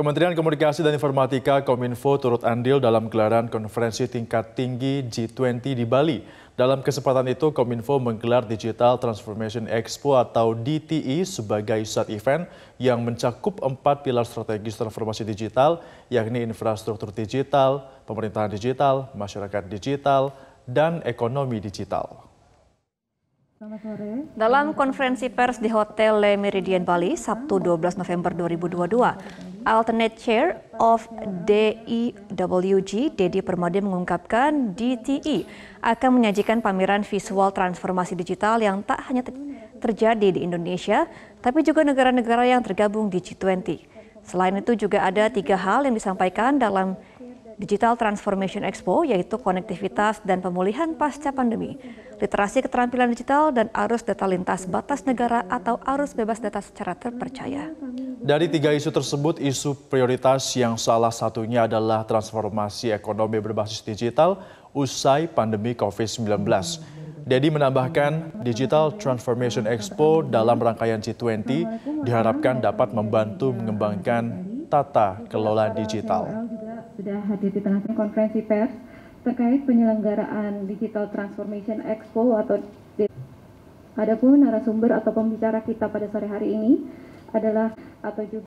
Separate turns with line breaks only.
Kementerian Komunikasi dan Informatika Kominfo turut andil dalam gelaran konferensi tingkat tinggi G20 di Bali. Dalam kesempatan itu, Kominfo menggelar Digital Transformation Expo atau DTI e sebagai side event yang mencakup empat pilar strategis transformasi digital, yakni infrastruktur digital, pemerintahan digital, masyarakat digital, dan ekonomi digital.
Dalam konferensi pers di Hotel Le Meridian Bali, Sabtu 12 November 2022, Alternate Chair of DIWG, e Dedi Permadi mengungkapkan DTE akan menyajikan pameran visual transformasi digital yang tak hanya terjadi di Indonesia, tapi juga negara-negara yang tergabung di G20. Selain itu juga ada tiga hal yang disampaikan dalam Digital Transformation Expo, yaitu konektivitas dan pemulihan pasca pandemi, literasi keterampilan digital, dan arus data lintas batas negara atau arus bebas data secara terpercaya.
Dari tiga isu tersebut, isu prioritas yang salah satunya adalah transformasi ekonomi berbasis digital usai pandemi COVID-19. Dedi menambahkan, Digital Transformation Expo dalam rangkaian G20 diharapkan dapat membantu mengembangkan tata kelola digital
sudah hadir di tengah-tengah konferensi pers terkait penyelenggaraan Digital Transformation Expo atau ada pun narasumber atau pembicara kita pada sore hari ini adalah atau juga